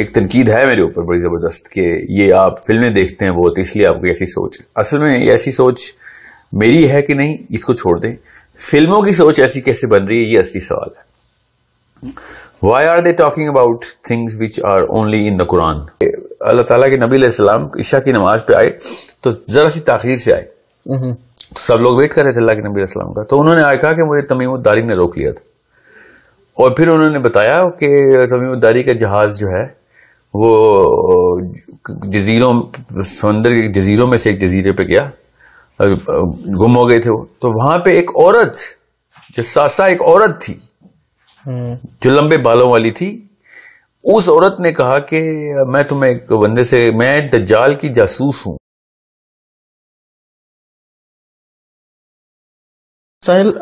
एक तनकीद है मेरे ऊपर बड़ी ज़बरदस्त कि ये आप फिल्में देखते हैं बहुत इसलिए आपकी ऐसी सोच असल में ऐसी सोच मेरी है कि नहीं इसको छोड़ दें फिल्मों की सोच ऐसी कैसे बन रही है ये असली सवाल है why are they talking about things which are only in the Quran Allah तला के नबी सलाम ईशा की नमाज पे आए तो ज़रा सी ताखिर से आए हम्म। तो सब लोग वेट कर रहे थे अल्लाह के नबी सलाम का तो उन्होंने आए कहा कि मुझे तमीम दारी ने रोक लिया था और फिर उन्होंने बताया कि तमीमदारी का जहाज़ जो है वो जजीरों समंदर के जजीरों में से एक जजीरे पे गया गुम हो गए थे वो तो वहां पे एक औरत जो सासा एक औरत थी हम्म। जो लंबे बालों वाली थी उस औरत ने कहा कि मैं तुम्हें एक बंदे से मैं दज्जाल की जासूस हूं साहिल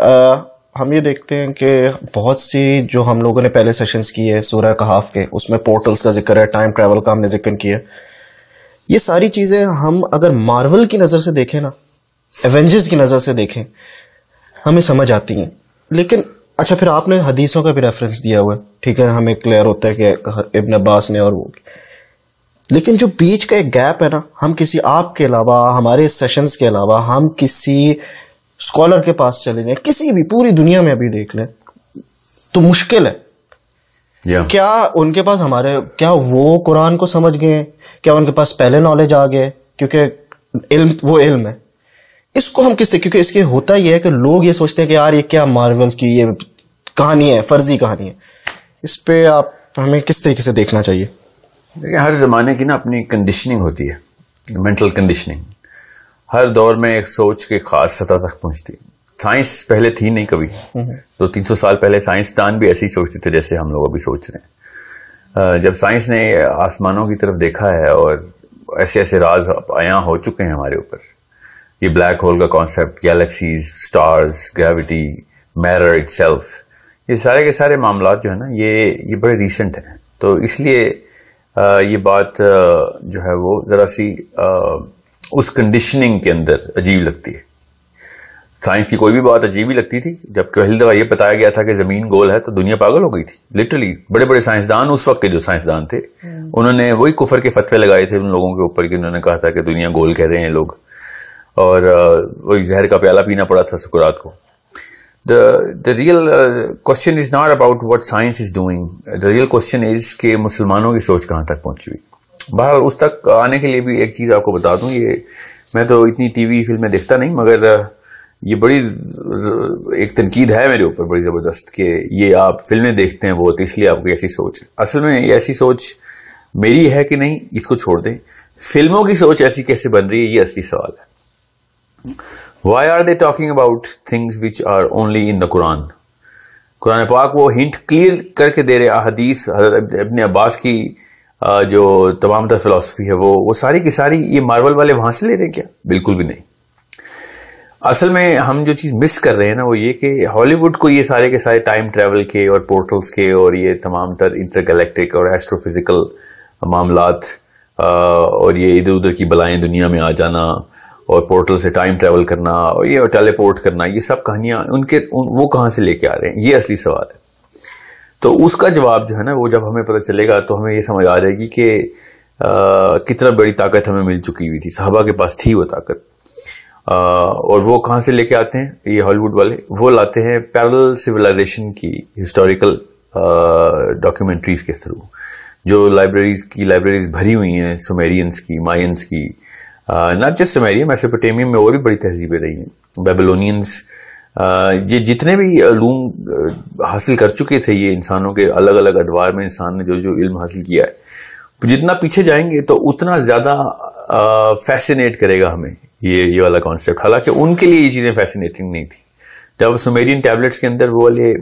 हम ये देखते हैं कि बहुत सी जो हम लोगों ने पहले सेशंस किए सूर्य कहाफ के उसमें पोर्टल्स का जिक्र है टाइम ट्रैवल का हमने जिक्र किया ये सारी चीज़ें हम अगर मार्वल की नज़र से देखें ना एवेंजर्स की नज़र से देखें हमें समझ आती हैं लेकिन अच्छा फिर आपने हदीसों का भी रेफरेंस दिया हुआ है ठीक है हमें क्लियर होता है कि इबन अब्बास ने और वो लेकिन जो बीच का एक गैप है ना हम किसी आप के अलावा हमारे सेशंस के अलावा हम किसी स्कॉलर के पास चले जाए किसी भी पूरी दुनिया में अभी देख लें तो मुश्किल है yeah. क्या उनके पास हमारे क्या वो कुरान को समझ गए क्या उनके पास पहले नॉलेज आ गए क्योंकि इल्म वो इल्म है इसको हम किससे क्योंकि इसके होता यह है कि लोग ये सोचते हैं कि यार ये क्या मार्वल्स की ये कहानी है फर्जी कहानी है इस पर आप हमें किस तरीके से देखना चाहिए देखिए हर ज़माने की ना अपनी कंडीशनिंग होती है मेंटल कंडीशनिंग हर दौर में एक सोच के खास सतह तक पहुंचती साइंस पहले थी नहीं कभी तो तीन सौ साल पहले साइंसदान भी ऐसे ही सोचते थे जैसे हम लोग अभी सोच रहे हैं जब साइंस ने आसमानों की तरफ देखा है और ऐसे ऐसे राज आया हो चुके हैं हमारे ऊपर ये ब्लैक होल का कॉन्सेप्ट गैलेक्सीज स्टार्स ग्रेविटी मैरर इट ये सारे के सारे मामला जो है ना ये ये बड़े रिसेंट हैं तो इसलिए ये बात जो है वो ज़रा सी उस कंडीशनिंग के अंदर अजीब लगती है साइंस की कोई भी बात अजीब ही लगती थी जब पहली दफा ये बताया गया था कि जमीन गोल है तो दुनिया पागल हो गई थी लिटरली बड़े बड़े साइंसदान उस वक्त के जो साइंसदान थे हम्म। उन्होंने वही कुफर के फतवे लगाए थे उन लोगों के ऊपर कि उन्होंने कहा था कि दुनिया गोल कह रहे हैं लोग और वही जहर का प्याला पीना पड़ा था सुकुरात को the the real question is not about what science is doing the real question is के मुसलमानों की सोच कहाँ तक पहुंची हुई बहरहाल उस तक आने के लिए भी एक चीज़ आपको बता दूं ये मैं तो इतनी टीवी फिल्में देखता नहीं मगर ये बड़ी एक तनकीद है मेरे ऊपर बड़ी ज़बरदस्त कि ये आप फिल्में देखते हैं बहुत इसलिए आपकी ऐसी सोच असल में ऐसी सोच मेरी है कि नहीं इसको छोड़ दें फिल्मों की सोच ऐसी कैसे बन रही है ये असली सवाल है why are they talking about things which are only in the Quran Quran पाक वो हिंट क्लियर करके दे रहे अहदीस हजरत अपने अब्बास की जो तमाम तर फिलोसफी है वो वो सारी की सारी ये मार्वल वाले वहां से ले रहे हैं क्या बिल्कुल भी नहीं असल में हम जो चीज़ मिस कर रहे हैं ना वो ये कि हॉलीवुड को ये सारे के सारे टाइम ट्रेवल के और पोर्टल्स के और ये तमाम तर इंटरगैलेक्टिक और एस्ट्रोफिज़िकल मामलात और ये इधर उधर की बलाएं दुनिया में आ जाना और पोर्टल से टाइम ट्रेवल करना और ये टेलीपोर्ट करना ये सब कहानियाँ उनके उन, वो कहाँ से लेके आ रहे हैं ये असली सवाल है तो उसका जवाब जो है ना वो जब हमें पता चलेगा तो हमें ये समझ आ जाएगी कि कितना बड़ी ताकत हमें मिल चुकी हुई थी साहबा के पास थी वो ताकत आ, और वो कहाँ से लेके आते हैं ये हॉलीवुड वाले वो लाते हैं पैरल सिविलाइजेशन की हिस्टोरिकल डॉक्यूमेंट्रीज के थ्रू जो लाइब्रेरीज की लाइब्रेरीज भरी हुई हैं सुमेरियंस की मायंस की नॉट जस्ट सुमेरियम मैसेपोटेमियम में और भी बड़ी तहजीबें रही हैं बेबलोनियंस ये जितने भी लूम हासिल कर चुके थे ये इंसानों के अलग अलग अदवार में इंसान ने जो जो इल्म हासिल किया है जितना पीछे जाएंगे तो उतना ज़्यादा फैसिनेट करेगा हमें ये ये वाला कॉन्सेप्ट हालांकि उनके लिए ये चीज़ें फैसिनेटिंग नहीं थी जब सुमेरियन टैबलेट्स के अंदर वो वाले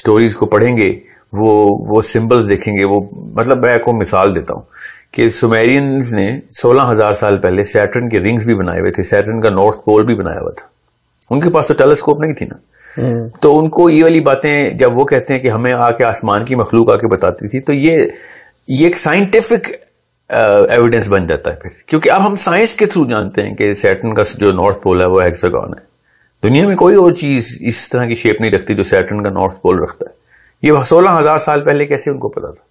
स्टोरीज को पढ़ेंगे वो वो सिंबल्स देखेंगे वो मतलब मैं आपको मिसाल देता हूँ कि सुमेरियंस ने सोलह हज़ार साल पहले सैटर्न के रिंग्स भी बनाए हुए थे सैटर्न का नॉर्थ पोल भी बनाया हुआ था उनके पास तो टेलीस्कोप नहीं थी ना हम्म। तो उनको ये वाली बातें जब वो कहते हैं कि हमें आके आसमान की मखलूक आके बताती थी तो ये ये एक साइंटिफिक एविडेंस uh, बन जाता है फिर क्योंकि अब हम साइंस के थ्रू जानते हैं कि सैटन का जो नॉर्थ पोल है वो हेक्सागॉन है दुनिया में कोई और चीज इस तरह की शेप नहीं रखती जो सैटन का नॉर्थ पोल रखता है ये सोलह हजार साल पहले कैसे उनको पता था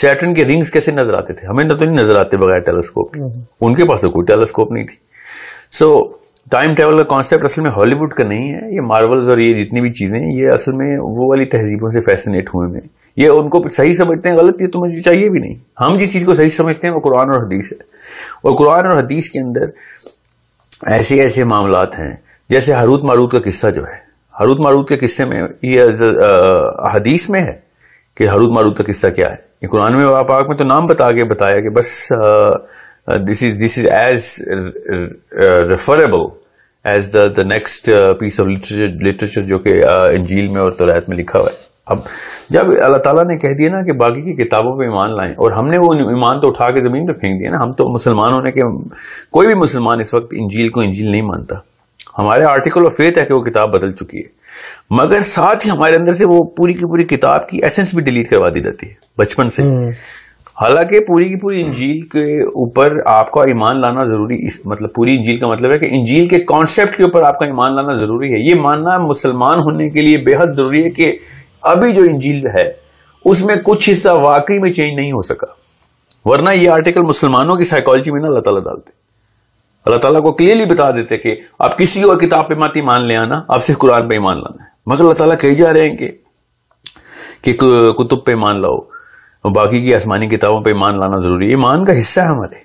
सैटन के रिंग्स कैसे नजर आते थे हमें तो नहीं नजर आते बगैर टेलीस्कोप के हम्म। उनके पास तो कोई टेलीस्कोप नहीं थी सो so, टाइम ट्रेवल का कॉन्सेप्ट असल में हॉलीवुड का नहीं है ये मार्वल्स और ये जितनी भी चीज़ें ये असल में वो वाली तहजीबों से फैसिनेट हुए हैं ये उनको सही समझते हैं गलत ये तो मुझे चाहिए भी नहीं हम जिस चीज़ को सही समझते हैं वो कुरान और हदीस है और कुरान और हदीस के अंदर ऐसे ऐसे मामला हैं जैसे हरूत मारूत का किस्सा जो है हरूत मारूत के किस्से में ये हदीस में है कि हरूत मारूत का किस्सा क्या है ये कुरान में पाक में तो नाम बता के बताया कि बस this is this is as referable as the the next piece of literature literature जो कि इंजील uh, में और तलायत में लिखा हुआ है अब जब अल्लाह ताला ने कह दिया ना कि बाकी की किताबों पे ईमान लाएं और हमने वो ईमान तो उठा के ज़मीन पे फेंक दिया ना हम तो मुसलमान होने के कोई भी मुसलमान इस वक्त इंजील को इंजील नहीं मानता हमारे आर्टिकल ऑफ फेथ है कि वो किताब बदल चुकी है मगर साथ ही हमारे अंदर से वो पूरी की पूरी किताब की एसेंस भी डिलीट करवा दी जाती है बचपन से हम्म। हालांकि पूरी की पूरी इंजील के ऊपर आपका ईमान लाना जरूरी इस मतलब पूरी इंजील का मतलब है कि इंजील के कॉन्सेप्ट के ऊपर आपका ईमान लाना जरूरी है ये मानना मुसलमान होने के लिए बेहद जरूरी है कि अभी जो इंजील है उसमें कुछ हिस्सा वाकई में चेंज नहीं हो सका वरना ये आर्टिकल मुसलमानों की साइकोलॉजी में ना अल्लाह तला डालते अल्लाह तला को क्लियरली बता देते कि आप किसी और किताब पे मत ईमान ले आना आप सिर्फ कुरान पर ईमान लाना है मगर अल्लाह तला कही जा रहे हैं कि, कि कुतुब पे ईमान लाओ और बाकी की आसमानी किताबों पर ईमान लाना ज़रूरी है ईमान का हिस्सा है हमारे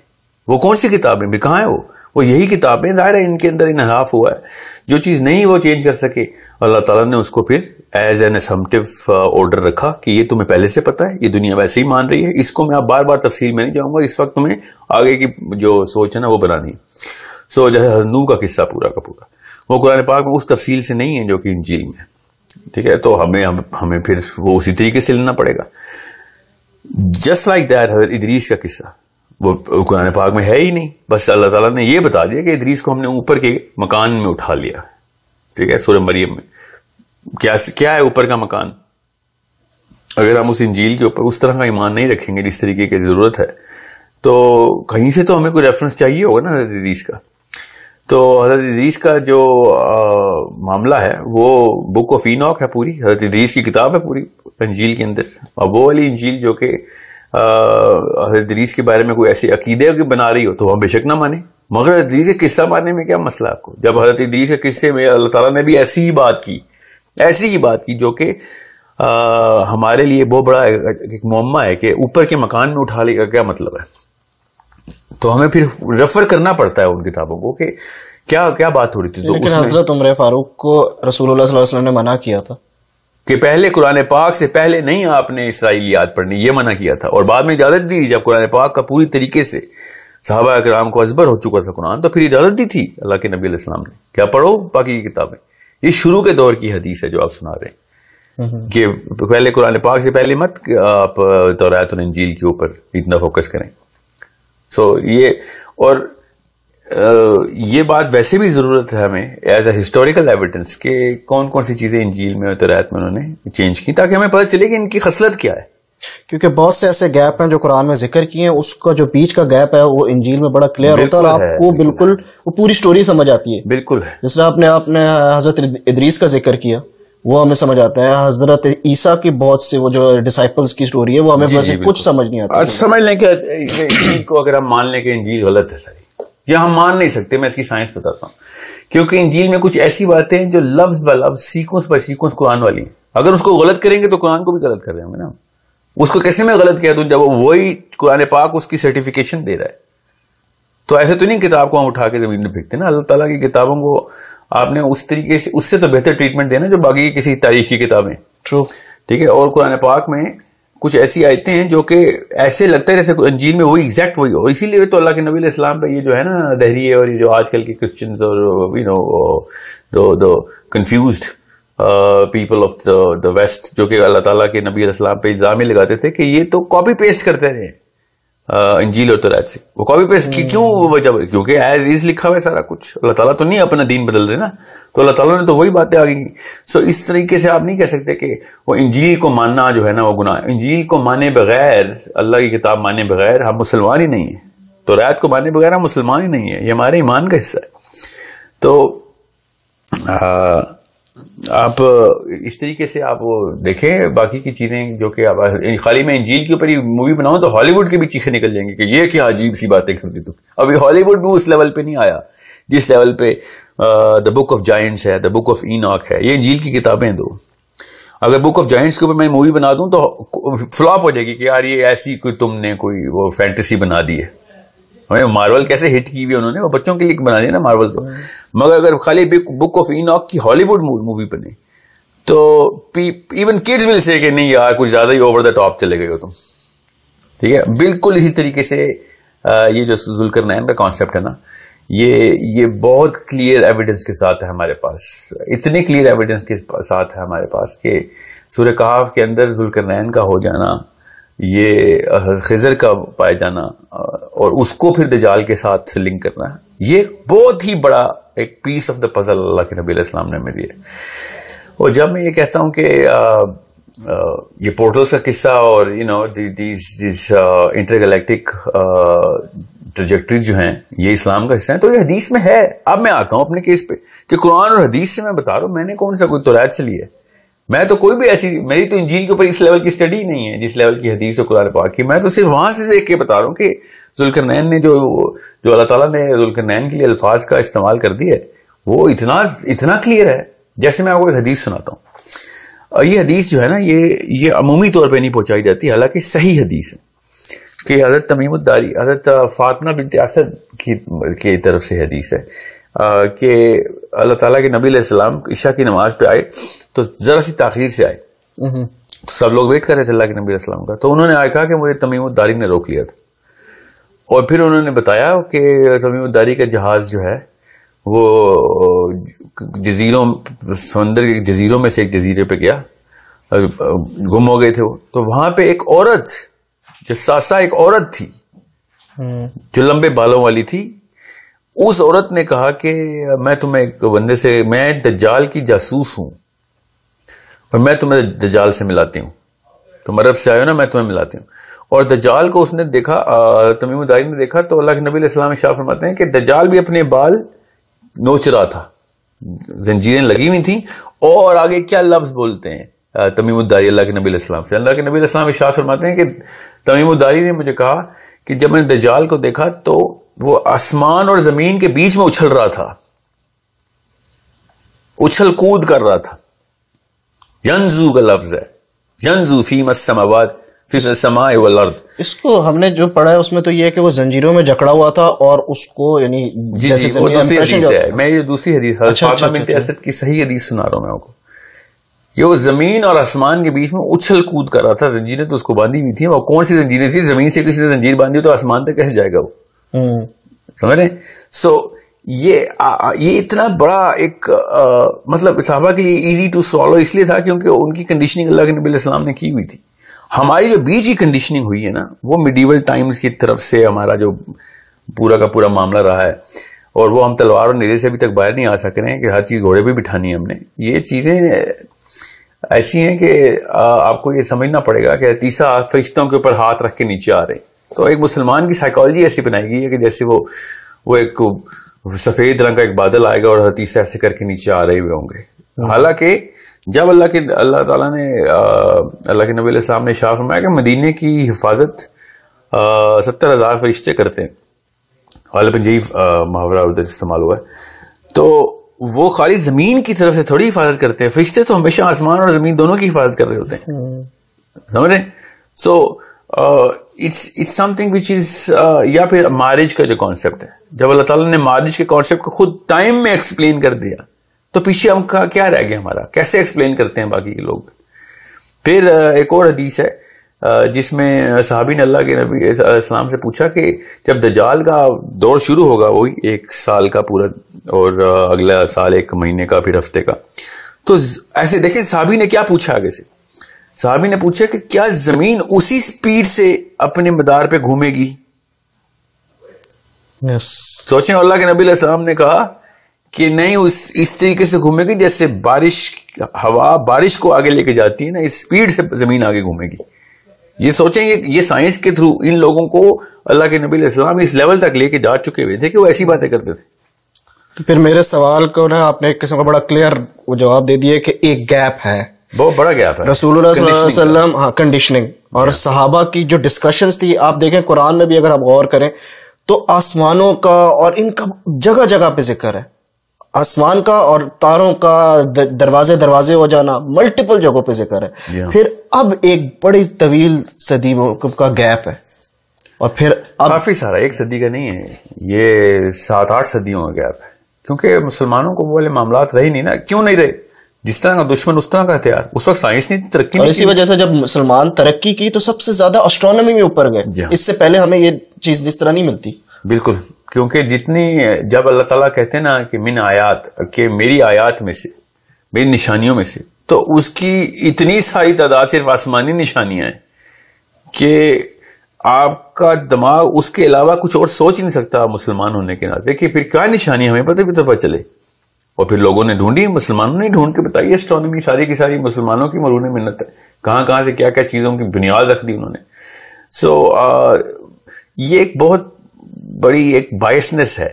वो कौन सी किताबें भी कहाँ है वो वो यही किताबें है इनके अंदर इनहाफ हुआ है जो चीज़ नहीं वो चेंज कर सके अल्लाह ताला ने उसको फिर एज एन असम्पटिव ऑर्डर रखा कि ये तुम्हें पहले से पता है ये दुनिया वैसे ही मान रही है इसको मैं आप बार बार तफसील में नहीं जाऊँगा इस वक्त तुम्हें आगे की जो सोच है ना वो बनानी है सो जैसे हजनू का किस्सा पूरा का पूरा वो कुरान पाक में उस तफसील से नहीं है जो कि इन में ठीक है तो हमें हम, हमें फिर वो उसी तरीके से लेना पड़ेगा जस्ट लाइक दैट हजरत इदरीस का किस्सा वो कुरान पाक में है ही नहीं बस अल्लाह ताला ने ये बता दिया कि इदरीस को हमने ऊपर के मकान में उठा लिया ठीक है सूर्य मरियम में क्या क्या है ऊपर का मकान अगर हम उस इंजील के ऊपर उस तरह का ईमान नहीं रखेंगे जिस तरीके की ज़रूरत है तो कहीं से तो हमें कोई रेफरेंस चाहिए होगा ना हजरत इदरीस का तो हजरत इदरीस का जो आ, मामला है वो बुक ऑफ इनॉक है पूरी हजरत इदरीस की किताब है पूरी इंजील के अंदर अब वो वाली इंजील जो कि हदरीस के बारे में कोई ऐसे अकीदे की बना रही हो तो वह बेशक ना माने मगर हदरीस का किस्सा मानने में क्या मसला आपको जब हजरत इदरीस के किस्से में अल्लाह ताला ने भी ऐसी ही बात की ऐसी ही बात की जो कि हमारे लिए बहुत बड़ा एक मम्मा है कि ऊपर के मकान में उठा लेगा क्या मतलब है तो हमें फिर रेफर करना पड़ता है उन किताबों को कि क्या क्या बात हो रही थी तो हजरत उम्र फारूक को रसूल ने मना किया था कि पहले कुरान पाक से पहले नहीं आपने याद पढ़नी यह मना किया था और बाद में इजाजत दी जब कुरान पाक का पूरी तरीके से साहबा कराम को असबर हो चुका था कुरान तो फिर इजाजत दी थी अल्लाह के नबी इस्लाम ने क्या पढ़ो बाकी की किताबें ये शुरू के दौर की हदीस है जो आप सुना रहे हैं हम्म। कि पहले कुरान पाक से पहले मत आप तो रायतुल इंजील के ऊपर इतना फोकस करें सो ये और ये बात वैसे भी ज़रूरत है हमें एज अ हिस्टोरिकल एविडेंस के कौन कौन सी चीज़ें इंजील में और तरात में उन्होंने चेंज की ताकि हमें पता चले कि इनकी खसलत क्या है क्योंकि बहुत से ऐसे गैप हैं जो कुरान में जिक्र किए हैं उसका जो बीच का गैप है वो इंजील में बड़ा क्लियर होता है और आपको बिल्कुल वो पूरी स्टोरी समझ आती है बिल्कुल है जिस तरह आपने आपने हजरत इदरीस का जिक्र किया वो हमें समझ आता है हजरत ईसा की बहुत से वो जो डिसाइपल्स की स्टोरी है वो हमें जी, जी, कुछ समझ नहीं आता समझ लें कि इंजील को अगर हम मान लें कि इंजील गलत है सारी यह हम मान नहीं सकते मैं इसकी साइंस बताता हूँ क्योंकि इंजील में कुछ ऐसी बातें हैं जो लफ्ज ब लफ्ज सीक्वेंस बाय सीक्वेंस कुरान वाली अगर उसको गलत करेंगे तो कुरान को भी गलत कर रहे होंगे ना उसको कैसे मैं गलत कह दूं जब वही कुरान पाक उसकी सर्टिफिकेशन दे रहा है तो ऐसे तो नहीं किताब को हम उठा के जमीन में फेंकते ना अल्लाह ताला की किताबों को आपने उस तरीके से उससे तो बेहतर ट्रीटमेंट देना जो बाकी किसी तारीख की किताबें ट्रू ठीक है और कुरान पाक में कुछ ऐसी आयतें हैं जो कि ऐसे लगता है जैसे अंजील में वही एग्जैक्ट वही हो इसीलिए तो अल्लाह के नबी इस्लाम पर ये जो है ना दहरी और ये जो आजकल के क्रिश्चियंस और you know though though confuse people of the west जो कि अल्लाह ताला के नबी इस्लाम पे इल्ज़ाम ही लगाते थे कि ये तो कॉपी पेस्ट करते रहे इंजील और तराब से वो कॉपी पेस्ट की हम्म। क्यों वजह क्योंकि एज इज लिखा हुआ है सारा कुछ अल्लाह ताला तो नहीं अपना दीन बदल रहे ना तो अल्लाह ताला ने तो वही बातें आ गई सो इस तरीके से आप नहीं कह सकते कि वो इंजील को मानना जो है ना वो गुनाह इंजील को माने बगैर अल्लाह की किताब माने बगैर हम मुसलमान ही नहीं है तो रायत को माने बगैर हम मुसलमान ही नहीं है ये हमारे ईमान का हिस्सा है तो आ, आप इस तरीके से आप वो देखें बाकी की चीज़ें जो कि आप खाली मैं इंजील के ऊपर ही मूवी बनाऊं तो हॉलीवुड के भी चीखे निकल जाएंगे कि ये क्या अजीब सी बातें करती तुम अभी हॉलीवुड भी उस लेवल पे नहीं आया जिस लेवल पे द बुक ऑफ जाइंट्स है द बुक ऑफ इनाक है ये इंजील की किताबें दो अगर बुक ऑफ जॉइंट्स के ऊपर मैं मूवी बना दूं तो फ्लॉप हो जाएगी कि यार ये ऐसी कोई तुमने कोई वो फैंटेसी बना दी है हमें मार्वल कैसे हिट की भी उन्होंने वो बच्चों के लिए बना दिया ना मार्वल तो मगर अगर खाली बिग बुक ऑफ इनॉक की हॉलीवुड मूवी बने तो इवन किड्स विल से कि नहीं यार कुछ ज्यादा ही ओवर द टॉप चले गए हो तुम ठीक है बिल्कुल इसी तरीके से ये जो जुलकर नैन का कॉन्सेप्ट है ना ये ये बहुत क्लियर एविडेंस के साथ है हमारे पास इतने क्लियर एविडेंस के साथ है हमारे पास कि सूर्य कहाव के अंदर जुलकर नैन का हो जाना ये खजर का पाया जाना और उसको फिर दजाल के साथ से लिंक करना है ये बहुत ही बड़ा एक पीस ऑफ द पजल अल्लाह के नबी इस्लाम ने मेरी है और जब मैं ये कहता हूँ कि ये पोर्टल्स का किस्सा और you know this this intergalactic trajectory जो हैं ये इस्लाम का हिस्सा है तो ये हदीस में है अब मैं आता हूँ अपने केस पे कि कुरान और हदीस से मैं बता रहा हूँ मैंने कौन सा कोई तो से लिया है मैं तो कोई भी ऐसी मेरी तो इंजील के ऊपर इस लेवल की स्टडी नहीं है जिस लेवल की हदीस और कुरान पाक की मैं तो सिर्फ वहां से देख के बता रहा हूँ कि नैन ने जो जो अल्लाह ताला ने नैन के लिए अल्फाज का इस्तेमाल कर दिया है वो इतना इतना क्लियर है जैसे मैं आपको एक हदीस सुनाता हूँ ये हदीस जो है ना ये ये अमूमी तौर पर नहीं पहुंचाई जाती हालांकि सही हदीस है कि हजरत तमीमुद्दारी हजरत फातमा बिनते असद की के तरफ से हदीस है कि अल्लाह ताला के नबी सलाम ईशा की नमाज पे आए तो ज़रा सी ताखीर से आए हम्म। तो सब लोग वेट कर रहे थे अल्लाह के नबी सलाम का तो उन्होंने आए कहा कि मुझे तमीमुद्दारी ने रोक लिया था और फिर उन्होंने बताया कि तमीमुद्दारी का जहाज़ जो है वो जजीरों समंदर के जजीरों में से एक जजीरे पे गया गुम हो गए थे वो तो वहां पे एक औरत सासा एक औरत थी जो लंबे बालों वाली थी उस औरत ने कहा कि मैं तुम्हें एक बंदे से मैं दज्जाल की जासूस हूं और मैं तुम्हें दज्जाल से मिलाती हूं तुम अरब से आयो ना मैं तुम्हें मिलाती हूं और दज्जाल को उसने देखा तमीम उदारी ने देखा तो अल्लाह के नबी इस्लाम शाह फरमाते हैं कि दज्जाल भी अपने बाल नोच रहा था जंजीरें लगी हुई थी और आगे क्या लफ्ज बोलते हैं तमीम उदारी अल्लाह के नबी इस्लाम से अल्लाह के नबी इस्लाम शाह फरमाते हैं कि तमीम उदारी ने मुझे कहा कि जब मैंने दजाल को देखा तो वो आसमान और जमीन के बीच में उछल रहा था उछल कूद कर रहा था यंजू का लफ्ज है यंजू फीम असमाबाद अर्द इसको हमने जो पढ़ा है उसमें तो यह कि वो जंजीरों में जकड़ा हुआ था और उसको यानी जी जी वो दूसरी हदीस है मैं ये दूसरी हदीस अच्छा अच्छा, अच्छा, अच्छा, अच्छा, की सही हदीस सुना रहा हूं मैं आपको ये वो जमीन और आसमान के बीच में उछल कूद कर रहा था जंजीरें तो उसको बांधी हुई थी और कौन सी जंजीरें थी जमीन से किसी ने जंजीर बांधी तो आसमान तक कैसे जाएगा वो हम्म। समझ रहे सो ये आ, ये इतना बड़ा एक आ, मतलब साहबा के लिए इजी टू सॉल्व इसलिए था क्योंकि उनकी कंडीशनिंग अल्लाह के नबी इस्लाम ने की हुई थी हमारी जो बीच की कंडीशनिंग हुई है ना वो मिडीवल टाइम्स की तरफ से हमारा जो पूरा का पूरा मामला रहा है और वो हम तलवार और निरे से अभी तक बाहर नहीं आ सक रहे हैं कि हर चीज़ घोड़े पर बिठानी है हमने ये चीज़ें ऐसी हैं कि आपको ये समझना पड़ेगा कि तीसरा फरिश्तों के ऊपर हाथ रख के नीचे आ रहे तो एक मुसलमान की साइकोलॉजी ऐसी बनाई गई है कि जैसे वो वो एक सफेद रंग का एक बादल आएगा और हतीसा ऐसे करके नीचे आ रहे हुए होंगे हम्म। हालांकि जब अल्लाह के अल्लाह ताला ने अल्लाह के नबी साहब ने शाह फरमाया कि मदीने की हिफाजत सत्तर हज़ार फरिश्ते करते हैं गलबन यही मुहावरा उधर इस्तेमाल हुआ है तो वो खाली जमीन की तरफ से थोड़ी हिफाजत करते हैं फरिश्ते तो हमेशा आसमान और जमीन दोनों की हिफाजत कर रहे होते हैं हम्म। समझ रहे so it's it's something which is या फिर मारिज का जो कॉन्सेप्ट है जब अल्लाह ताला ने मारिज के कॉन्सेप्ट को खुद टाइम में एक्सप्लेन कर दिया तो पीछे हम क्या रह गया हमारा कैसे एक्सप्लेन करते हैं बाकी के लोग फिर uh, एक और हदीस है जिसमें साहबी ने अल्लाह के नबी इस्लाम से पूछा कि जब दजाल का दौर शुरू होगा वही एक साल का पूरा और अगला साल एक महीने का फिर हफ्ते का तो ऐसे देखे साहबी ने क्या पूछा आगे से साहबी ने पूछा कि क्या जमीन उसी स्पीड से अपने मदार पे घूमेगी yes. सोचें अल्लाह के नबी सलाम ने कहा कि नहीं उस इस तरीके से घूमेगी जैसे बारिश हवा बारिश को आगे लेके जाती है ना इस स्पीड से जमीन आगे घूमेगी ये सोचें ये ये साइंस के थ्रू इन लोगों को अल्लाह के नबी इस्लाम इस लेवल तक लेके जा चुके हुए थे कि वो ऐसी बातें करते थे तो फिर मेरे सवाल को ना आपने एक किस्म का बड़ा क्लियर जवाब दे दिया कि एक गैप है बहुत बड़ा गैप है रसूलुल्लाह हाँ कंडीशनिंग और सहाबा की जो डिस्कशन थी आप देखें कुरान में भी अगर आप गौर करें तो आसमानों का और इनका जगह जगह पे जिक्र है आसमान का और तारों का दरवाजे दरवाजे हो जाना मल्टीपल जगहों पे जिक्र है फिर अब एक बड़ी तवील सदी का गैप है और फिर अब काफी सारा एक सदी का नहीं है ये सात आठ सदियों का गैप है क्योंकि मुसलमानों को वो वाले मामला रहे नहीं ना क्यों नहीं रहे जिस तरह का दुश्मन उस तरह का हथियार उस वक्त साइंस ने तरक्की और इसी वजह से जब मुसलमान तरक्की की तो सबसे ज्यादा एस्ट्रोनॉमी में ऊपर गए इससे पहले हमें ये चीज जिस तरह नहीं मिलती बिल्कुल क्योंकि जितनी जब अल्लाह ताला कहते हैं ना कि मिन आयात के मेरी आयात में से मेरी निशानियों में से तो उसकी इतनी सारी तादाद सिर्फ आसमानी निशानियां हैं कि आपका दिमाग उसके अलावा कुछ और सोच नहीं सकता मुसलमान होने के नाते कि फिर क्या निशानी हमें पता भी तो पता चले और फिर लोगों ने ढूंढी मुसलमानों ने ढूंढ के बताई एस्ट्रोनॉमी सारी की सारी मुसलमानों की मरून मिन्नत है कहाँ कहाँ से क्या क्या चीज़ों की बुनियाद रख दी उन्होंने सो so, ये एक बहुत बड़ी एक बायसनेस है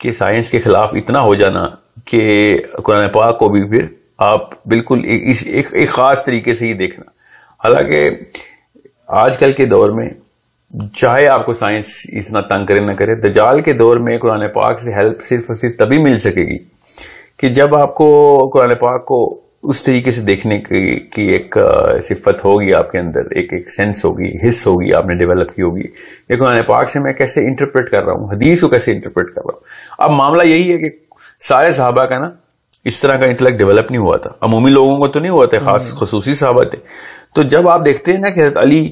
कि साइंस के खिलाफ इतना हो जाना कि कुरान पाक को भी फिर आप बिल्कुल एक, इस एक, एक ख़ास तरीके से ही देखना हालांकि आजकल के दौर में चाहे आपको साइंस इतना तंग करे ना करे दजाल के दौर में कुरान पाक से हेल्प सिर्फ और सिर्फ तभी मिल सकेगी कि जब आपको कुरान पाक को उस तरीके से देखने की, की एक सिफत होगी आपके अंदर एक एक सेंस होगी हिस्स होगी आपने डेवलप की होगी देखो मैंने पाक से मैं कैसे इंटरप्रेट कर रहा हूँ हदीस को कैसे इंटरप्रेट कर रहा हूँ अब मामला यही है कि सारे साहबा का ना इस तरह का इंटलेक्ट डेवलप नहीं हुआ था अमूमी लोगों को तो नहीं हुआ था खास हम्म। खसूसी साहबा थे तो जब आप देखते हैं ना कि हजरत अली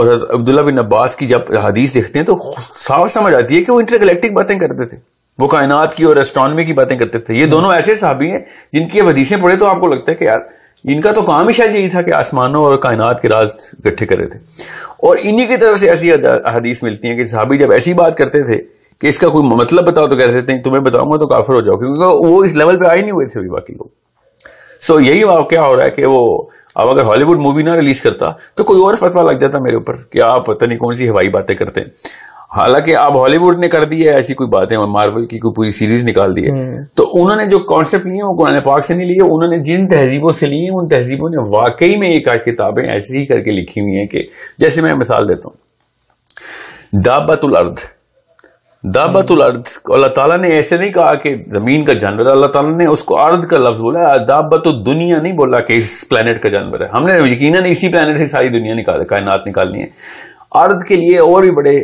और अब्दुल्ला बिन अब्बास की जब हदीस देखते हैं तो साफ समझ आती है कि वो इंटरगलेक्टिक बातें करते थे वो कायनात की और एस्ट्रॉनमी की बातें करते थे ये हम्म। दोनों ऐसे साहबी हैं जिनकी हदीसें पढ़े तो आपको लगता है कि यार इनका तो काम ही शायद यही था कि आसमानों और कायनात के राज इकट्ठे कर रहे थे और इन्हीं की तरफ से ऐसी हदीस मिलती है कि साहबी जब ऐसी बात करते थे कि इसका कोई मतलब बताओ तो कहते थे तुम्हें बताऊंगा तो काफिर हो जाओ क्योंकि वो इस लेवल पर आए नहीं हुए थे अभी बाकी लोग सो यही क्या हो रहा है कि वो अब अगर हॉलीवुड मूवी ना रिलीज करता तो कोई और फतवा लग जाता मेरे ऊपर कि आप पता नहीं कौन सी हवाई बातें करते हैं हालांकि अब हॉलीवुड ने कर दी है ऐसी कोई बातें और मार्वल की कोई पूरी सीरीज निकाल दी है हम्म। तो उन्होंने जो कॉन्सेप्ट लिए वो कुरान पाक से नहीं लिए उन्होंने जिन तहजीबों से लिए उन तहजीबों ने वाकई में एक आध किताबें ऐसी ही करके लिखी हुई हैं कि जैसे मैं मिसाल देता हूं दाबतुल अर्द दाबतुल अर्द अल्लाह ताला ने ऐसे नहीं कहा कि जमीन का जानवर है अल्लाह ताला ने उसको अर्द का लफ्ज बोला दाबत दुनिया नहीं बोला कि इस प्लेनेट का जानवर है हमने यकीन इसी प्लेनेट से सारी दुनिया निकाल कायनात निकालनी है अर्द के लिए और भी बड़े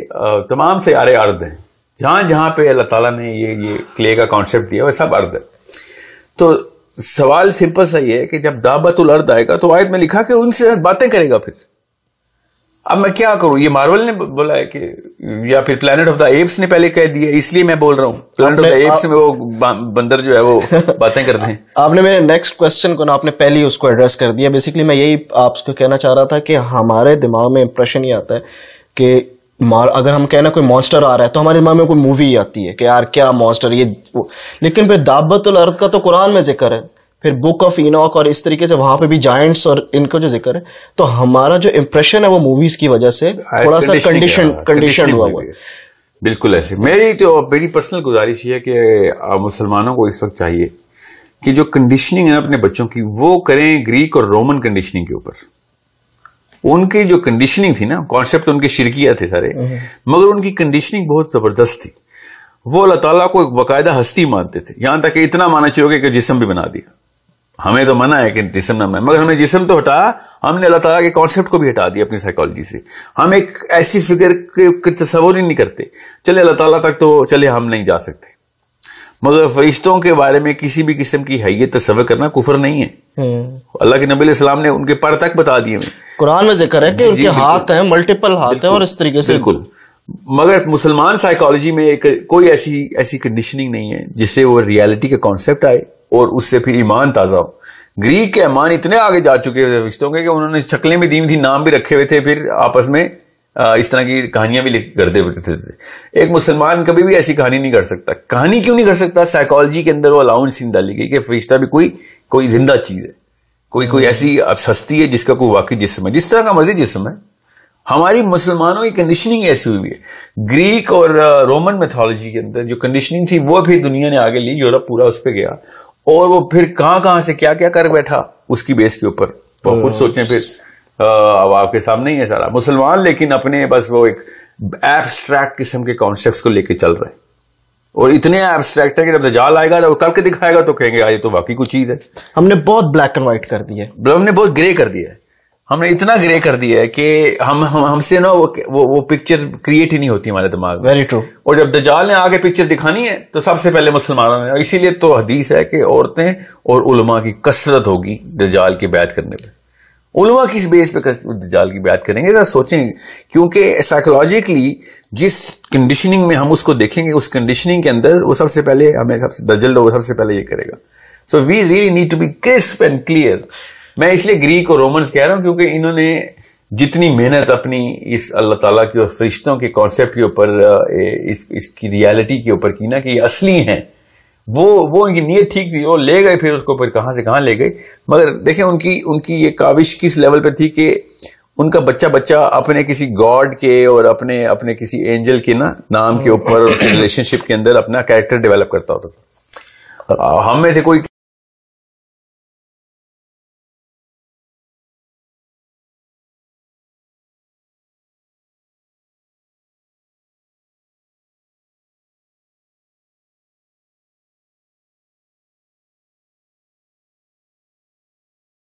तमाम से यारे अर्द हैं जहां जहां पे अल्लाह ताला ने ये ये क्ले का कॉन्सेप्ट दिया वह सब अर्ध है तो सवाल सिंपल सही है कि जब दाबतुल अर्द आएगा तो आयत में लिखा कि उनसे बातें करेगा फिर अब मैं क्या करूं ये मार्वल ने बोला है कि या फिर प्लेनेट ऑफ द एप्स ने पहले कह दिया इसलिए मैं बोल रहा हूँ प्लेनेट ऑफ द एप्स में वो बंदर जो है वो बातें करते हैं आपने मेरे नेक्स्ट क्वेश्चन को ना आपने पहले उसको एड्रेस कर दिया बेसिकली मैं यही आपको कहना चाह रहा था कि हमारे दिमाग में इंप्रेशन ये आता है कि मार अगर हम कहना कोई मॉन्स्टर आ रहा है तो हमारे दिमाग में कोई मूवी आती है कि यार क्या मॉन्स्टर ये लेकिन फिर दाबतुल का तो कुरान में जिक्र है फिर बुक ऑफ इनॉक और इस तरीके से वहां पे भी जायंट्स और इनका जो जिक्र है तो हमारा जो इम्प्रेशन है वो मूवीज की वजह से हाँ, थोड़ा सा कंडीशन कंडीशन हाँ, हुआ हुआ बिल्कुल ऐसे मेरी तो मेरी पर्सनल गुजारिश है कि मुसलमानों को इस वक्त चाहिए कि जो कंडीशनिंग है अपने बच्चों की वो करें ग्रीक और रोमन कंडीशनिंग के ऊपर उनकी जो कंडीशनिंग थी ना कॉन्सेप्ट तो उनके शिरकिया थे सारे हम्म। मगर उनकी कंडीशनिंग बहुत जबरदस्त थी वो अल्लाह ताला को एक बाकायदा हस्ती मानते थे यहां तक कि इतना माना चाहिए कि जिसम भी बना दिया हमें तो मना है कि जिसम ना मैं मगर हमने जिसम तो हटा हमने अल्लाह तला के कॉन्सेप्ट को भी हटा दिया अपनी साइकोलॉजी से हम एक ऐसी फिक्र के तस्वर ही नहीं करते चले अल्लाह ताला तक तो चले हम नहीं जा सकते मगर फरिश्तों के बारे में किसी भी किस्म की ये तस्वर करना कुफर नहीं है हम्म। अल्लाह के नबी इस्लाम ने उनके पर तक बता दिए हमें कुरान में जिक्र है कि उनके हाथ हैं मल्टीपल हाथ हैं और इस तरीके से बिल्कुल मगर मुसलमान साइकोलॉजी में एक कोई ऐसी ऐसी कंडीशनिंग नहीं है जिससे वो रियलिटी का कॉन्सेप्ट आए और उससे फिर ईमान ताज़ा हो ग्रीक के ईमान इतने आगे जा चुके थे रिश्तों के कि उन्होंने शक्लें भी दीम थी नाम भी रखे हुए थे फिर आपस में इस तरह की कहानियां भी लिख करते थे एक मुसलमान कभी भी ऐसी कहानी नहीं कर सकता कहानी क्यों नहीं कर सकता साइकोलॉजी के अंदर वो अलाउंस नहीं डाली गई कि फरिश्ता भी कोई कोई जिंदा चीज है कोई कोई हम्म। ऐसी हस्ती है जिसका कोई वाकई जिसम है जिस तरह का मर्जी जिसम है हमारी मुसलमानों की कंडीशनिंग ऐसी हुई है ग्रीक और रोमन मेथोलॉजी के अंदर जो कंडीशनिंग थी वो फिर दुनिया ने आगे ली यूरोप पूरा उस पर गया और वो फिर कहां कहां से क्या क्या कर बैठा उसकी बेस के ऊपर कुछ तो सोचे फिर अब आपके सामने ही है सारा मुसलमान लेकिन अपने बस वो एक एब्स्ट्रैक्ट किस्म के कॉन्सेप्ट को लेके चल रहे और इतने एब्स्ट्रैक्ट है कि जब तो जाल आएगा तो करके दिखाएगा तो कहेंगे यार हाँ, ये तो बाकी कुछ चीज है हमने बहुत ब्लैक एंड व्हाइट कर दी है हमने बहुत ग्रे कर दिया है हमने इतना ग्रे कर दिया है कि हम हम हमसे ना वो वो पिक्चर क्रिएट ही नहीं होती हमारे दिमाग में वेरी ट्रू और जब दजाल ने आगे पिक्चर दिखानी है तो सबसे पहले मुसलमानों ने इसीलिए तो हदीस है कि औरतें और उलमा की कसरत होगी दजाल की बैत करने पर उलमा किस बेस पे दजाल की बात करेंगे जरा सोचें क्योंकि साइकोलॉजिकली जिस कंडीशनिंग में हम उसको देखेंगे उस कंडीशनिंग के अंदर वो सबसे पहले हमें सबसे दजल वो सबसे पहले ये करेगा so we really need to be crisp and clear मैं इसलिए ग्रीक और रोमन्स कह रहा हूं क्योंकि इन्होंने जितनी मेहनत अपनी इस अल्लाह ताला की और फरिश्तों के कॉन्सेप्ट के ऊपर इस इसकी रियलिटी के ऊपर की ना कि ये असली हैं वो वो उनकी नीयत ठीक थी वो ले गए फिर उसको फिर कहां से कहां ले गए मगर देखें उनकी उनकी ये काविश किस लेवल पर थी कि उनका बच्चा बच्चा अपने किसी गॉड के और अपने अपने किसी एंजल के ना नाम के ऊपर रिलेशनशिप के अंदर अपना कैरेक्टर डेवलप करता होता था हम में से कोई